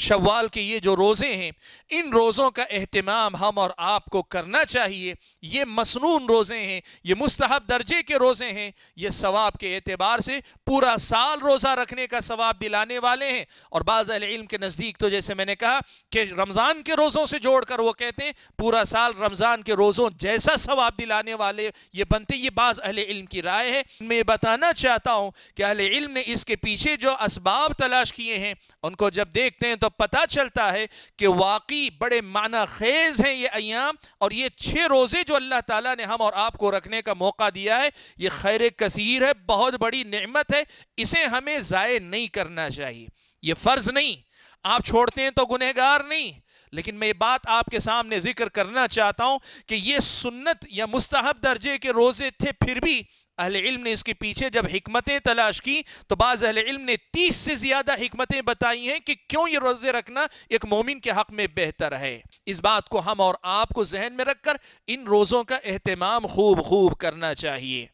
शवाल के ये जो रोज़े हैं इन रोज़ों का अहतमाम हम और आपको करना चाहिए ये मसनून रोज़े हैं ये मुस्तहब दर्जे के रोज़े हैं ये सवाब के एतबार से पूरा साल रोज़ा रखने का सवाब दिलाने वाले हैं और बाज़ इल्म के नज़दीक तो जैसे मैंने कहा कि रमज़ान के रोज़ों से जोड़कर वो कहते हैं पूरा साल रमज़ान के रोज़ों जैसा सवाब दिलाने वाले ये बनते ये बाज़ इल्म की राय है मैं बताना चाहता हूँ कि अहल इल्म ने इसके पीछे जो इसबाब तलाश किए हैं उनको जब देखते हैं तो तो पता चलता है कि वाकई बड़े माना खेज हैं ये अयाम और ये छः रोज़े जो अल्लाह ताला ने हम और आपको रखने का मौका दिया है ये खैर कसीर है बहुत बड़ी नमत है इसे हमें ज़ाय नहीं करना चाहिए ये फ़र्ज़ नहीं आप छोड़ते हैं तो गुनहगार नहीं लेकिन मैं ये बात आपके सामने जिक्र करना चाहता हूं कि ये सुन्नत या मुस्तहब दर्जे के रोज़े थे फिर भी अहल इल्म ने इसके पीछे जब हमतें तलाश की तो बाज़ अहल इल्म ने तीस से ज़्यादा हमतें बताई हैं कि क्यों ये रोज़े रखना एक मोमिन के हक़ में बेहतर है इस बात को हम और आपको जहन में रखकर इन रोज़ों का अहतमाम खूब खूब करना चाहिए